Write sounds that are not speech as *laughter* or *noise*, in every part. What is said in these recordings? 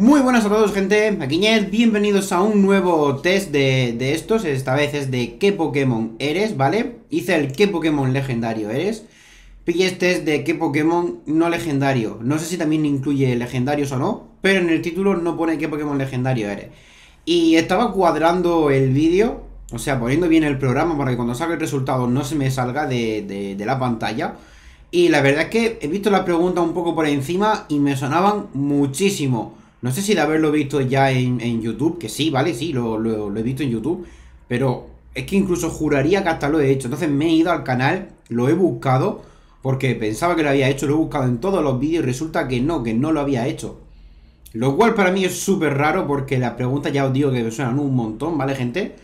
Muy buenas a todos gente, aquí es bienvenidos a un nuevo test de, estos, esta vez es de qué Pokémon eres, ¿vale? Hice el qué Pokémon legendario eres, pillé este test de qué Pokémon no legendario, no sé si también incluye legendarios o no, pero en el título no pone qué Pokémon legendario eres. Y estaba cuadrando el vídeo, o sea, poniendo bien el programa para que cuando salga el resultado no se me salga de, de la pantalla. Y la verdad es que he visto la pregunta un poco por encima y me sonaban muchísimo. No sé si de haberlo visto ya en, YouTube, que sí, ¿vale? Sí, lo, he visto en YouTube, pero es que incluso juraría que hasta lo he hecho. Entonces me he ido al canal, lo he buscado, porque pensaba que lo había hecho, lo he buscado en todos los vídeos y resulta que no, que no lo había hecho. Lo cual para mí es súper raro porque las preguntas ya os digo que me suenan un montón, ¿vale, gente?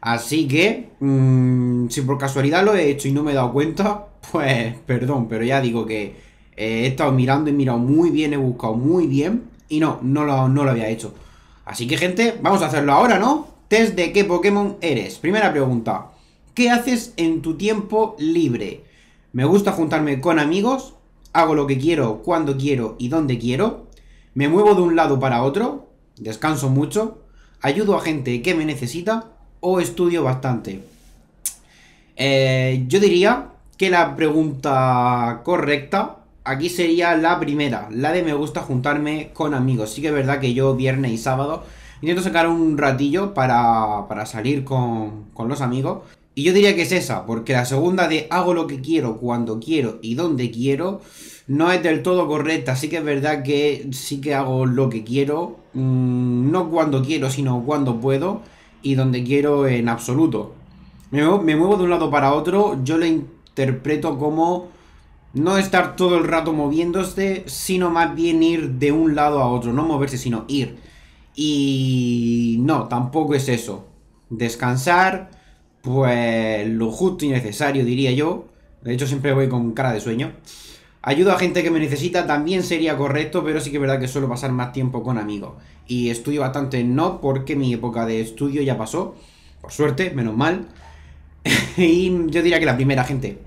Así que, mm, si por casualidad lo he hecho y no me he dado cuenta, *laughs* pues perdón, pero ya digo que he estado mirando, y mirado muy bien, he buscado muy bien. Y no, no lo, no lo había hecho. Así que, gente, vamos a hacerlo ahora, ¿no? Test de qué Pokémon eres. Primera pregunta. ¿Qué haces en tu tiempo libre? Me gusta juntarme con amigos. Hago lo que quiero, cuando quiero y donde quiero. Me muevo de un lado para otro. Descanso mucho. Ayudo a gente que me necesita. O estudio bastante. Eh, yo diría que la pregunta correcta aquí sería la primera, la de me gusta juntarme con amigos. Sí que es verdad que yo viernes y sábado intento sacar un ratillo para, salir con, los amigos. Y yo diría que es esa, porque la segunda de hago lo que quiero, cuando quiero y donde quiero, no es del todo correcta. Sí que es verdad que sí que hago lo que quiero, mm, no cuando quiero, sino cuando puedo y donde quiero en absoluto. Me muevo, me muevo de un lado para otro, yo lo interpreto como no estar todo el rato moviéndose, sino más bien ir de un lado a otro, no moverse, sino ir. Y no, tampoco es eso. Descansar, pues lo justo y necesario, diría yo. De hecho, siempre voy con cara de sueño. Ayudo a gente que me necesita también sería correcto, pero sí que es verdad que suelo pasar más tiempo con amigos. Y estudio bastante no, porque mi época de estudio ya pasó. Por suerte, menos mal. *laughs* y yo diría que la primera gente.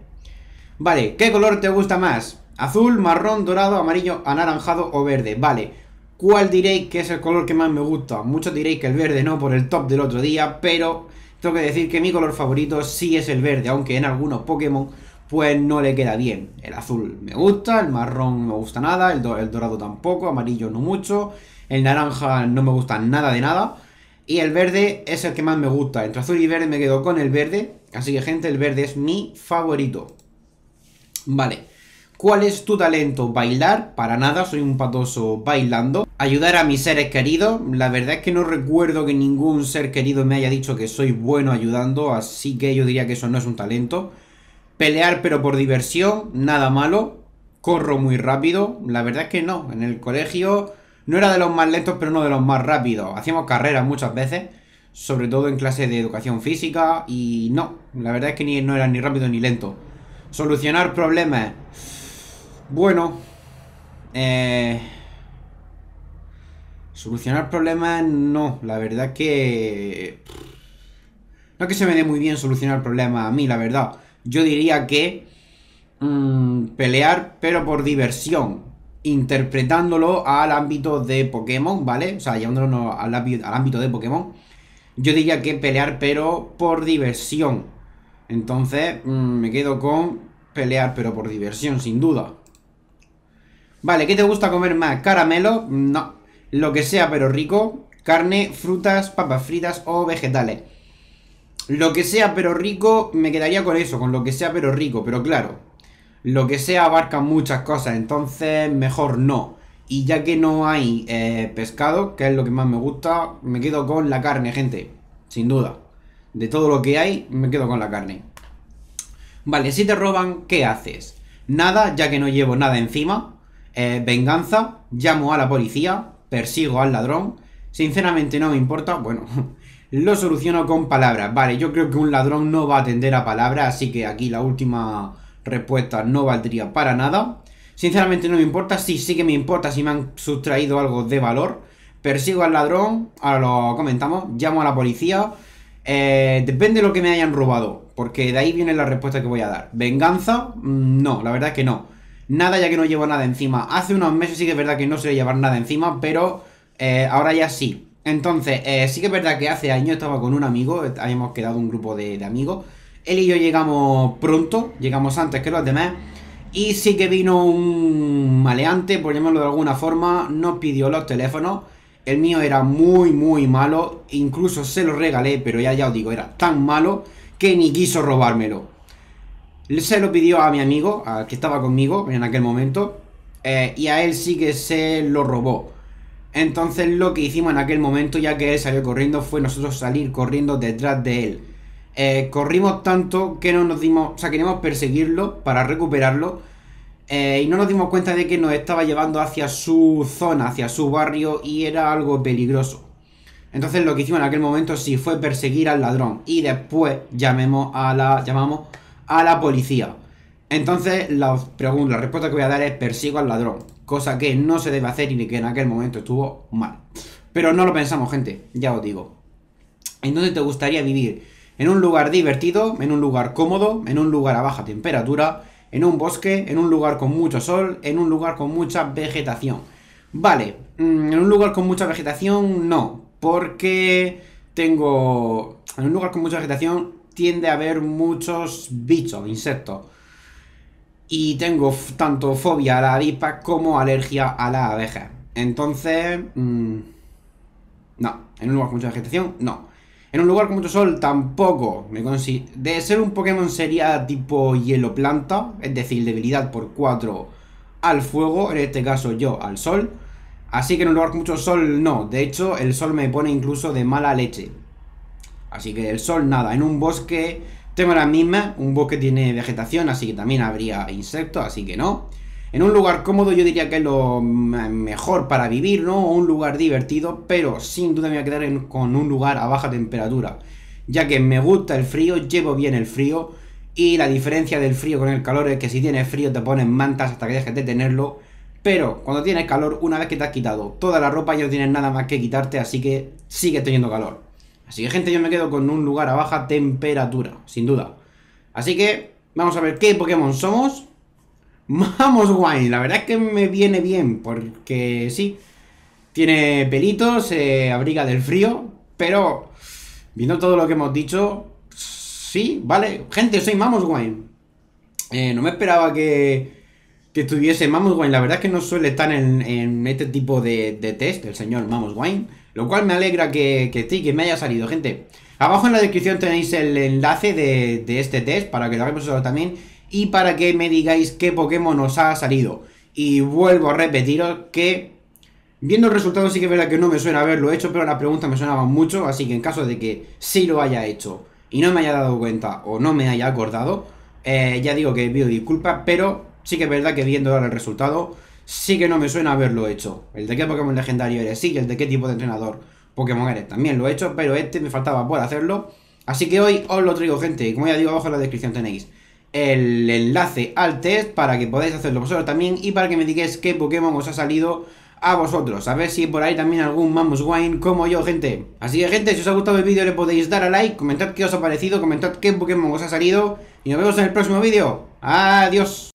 Vale, ¿qué color te gusta más? Azul, marrón, dorado, amarillo, anaranjado o verde. Vale, ¿cuál diréis que es el color que más me gusta? Muchos diréis que el verde no por el top del otro día, pero tengo que decir que mi color favorito sí es el verde, aunque en algunos Pokémon pues no le queda bien. El azul me gusta, el marrón no me gusta nada, el, dorado tampoco, amarillo no mucho, el naranja no me gusta nada de nada. Y el verde es el que más me gusta. Entre azul y verde me quedo con el verde. Así que gente, el verde es mi favorito. Vale. ¿Cuál es tu talento? Bailar, para nada, soy un patoso bailando. Ayudar a mis seres queridos, la verdad es que no recuerdo que ningún ser querido me haya dicho que soy bueno ayudando, así que yo diría que eso no es un talento. Pelear pero por diversión, nada malo. Corro muy rápido, la verdad es que no, en el colegio no era de los más lentos pero no de los más rápidos. Hacíamos carreras muchas veces, sobre todo en clases de educación física y no, la verdad es que ni, no era ni rápido ni lento. Solucionar problemas. Bueno. Eh, solucionar problemas no, la verdad que... No que se me dé muy bien solucionar problemas a mí, la verdad. Yo diría que... Mm, pelear, pero por diversión. Interpretándolo al ámbito de Pokémon, ¿vale? O sea, llevándolo al ámbito de Pokémon. Yo diría que pelear, pero por diversión. Entonces, mm, me quedo con pelear, pero por diversión, sin duda. Vale, ¿qué te gusta comer más? ¿Caramelo? No. Lo que sea, pero rico. Carne, frutas, papas fritas o vegetales. Lo que sea, pero rico, me quedaría con eso, con lo que sea, pero rico. Pero claro, lo que sea abarca muchas cosas, entonces mejor no. Y ya que no hay eh, pescado, que es lo que más me gusta, me quedo con la carne, gente. Sin duda de todo lo que hay, me quedo con la carne. Vale, si te roban, ¿qué haces? Nada, ya que no llevo nada encima. Eh, venganza, llamo a la policía, persigo al ladrón. Sinceramente no me importa, bueno, *laughs* lo soluciono con palabras. Vale, yo creo que un ladrón no va a atender a palabras, así que aquí la última respuesta no valdría para nada. Sinceramente no me importa, sí, sí que me importa si me han sustraído algo de valor. Persigo al ladrón, ahora lo comentamos, llamo a la policía, eh, depende de lo que me hayan robado, porque de ahí viene la respuesta que voy a dar. ¿Venganza? Mm, no, la verdad es que no. Nada ya que no llevo nada encima. Hace unos meses sí que es verdad que no se llevar nada encima, pero eh, ahora ya sí. Entonces, eh, sí que es verdad que hace años estaba con un amigo, habíamos quedado un grupo de, de amigos. Él y yo llegamos pronto, llegamos antes que los demás. Y sí que vino un maleante, por llamarlo de alguna forma, nos pidió los teléfonos el mío era muy, muy malo. Incluso se lo regalé, pero ya, ya os digo, era tan malo que ni quiso robármelo. Se lo pidió a mi amigo, que estaba conmigo en aquel momento. Eh, y a él sí que se lo robó. Entonces lo que hicimos en aquel momento, ya que él salió corriendo, fue nosotros salir corriendo detrás de él. Eh, corrimos tanto que no nos dimos, o sea, queríamos perseguirlo para recuperarlo eh, y no nos dimos cuenta de que nos estaba llevando hacia su zona, hacia su barrio y era algo peligroso. Entonces lo que hicimos en aquel momento sí fue perseguir al ladrón y después llamemos a la, llamamos a la policía. Entonces la, la respuesta que voy a dar es persigo al ladrón, cosa que no se debe hacer y que en aquel momento estuvo mal. Pero no lo pensamos gente, ya os digo. ¿En dónde te gustaría vivir? ¿En un lugar divertido? ¿En un lugar cómodo? ¿En un lugar a baja temperatura? en un bosque, en un lugar con mucho sol, en un lugar con mucha vegetación. Vale, mm, en un lugar con mucha vegetación no, porque tengo... En un lugar con mucha vegetación tiende a haber muchos bichos, insectos. Y tengo tanto fobia a la avispa como alergia a la abeja. Entonces... Mm, no, en un lugar con mucha vegetación no. En un lugar con mucho sol tampoco me De ser un Pokémon sería tipo hielo planta, es decir, debilidad por 4 al fuego, en este caso yo al sol. Así que en un lugar con mucho sol no, de hecho el sol me pone incluso de mala leche. Así que el sol nada, en un bosque tengo la misma, un bosque tiene vegetación, así que también habría insectos, así que no. En un lugar cómodo yo diría que es lo mm, mejor para vivir, ¿no? O un lugar divertido, pero sin duda me voy a quedar con un lugar a baja temperatura. Ya que me gusta el frío, llevo bien el frío. Y la diferencia del frío con el calor es que si tienes frío te pones mantas hasta que dejes de tenerlo. Pero cuando tienes calor, una vez que te has quitado toda la ropa ya no tienes nada más que quitarte, así que sigue teniendo calor. Así que gente, yo me quedo con un lugar a baja temperatura, sin duda. Así que vamos a ver qué Pokémon somos. Vamos, Wine, la verdad es que me viene bien, porque sí, tiene pelitos, se abriga del frío, pero viendo todo lo que hemos dicho, sí, vale. Gente, soy Mamos Wine. Eh, no me esperaba que, que estuviese Mamos Wine, la verdad es que no suele estar en, este tipo de, test el señor Mamos Wine, lo cual me alegra que, que sí, que me haya salido, gente. Abajo en la descripción tenéis el enlace de, de este test para que lo hagamos vosotros también y para que me digáis qué Pokémon os ha salido. Y vuelvo a repetiros que viendo el resultado sí que es verdad que no me suena haberlo hecho, pero la pregunta me sonaba mucho, así que en caso de que sí lo haya hecho y no me haya dado cuenta o no me haya acordado, eh, ya digo que pido disculpas, pero sí que es verdad que viendo ahora el resultado sí que no me suena haberlo hecho. El de qué Pokémon legendario eres, sí, el de qué tipo de entrenador Pokémon eres también lo he hecho, pero este me faltaba por hacerlo. Así que hoy os lo traigo, gente, y como ya digo, abajo en la descripción tenéis el enlace al test para que podáis hacerlo vosotros también y para que me digáis qué Pokémon os ha salido a vosotros. A ver si por ahí también algún Mamoswine Wine como yo, gente. Así que, gente, si os ha gustado el vídeo le podéis dar a like, comentad qué os ha parecido, comentad qué Pokémon os ha salido y nos vemos en el próximo vídeo. Adiós.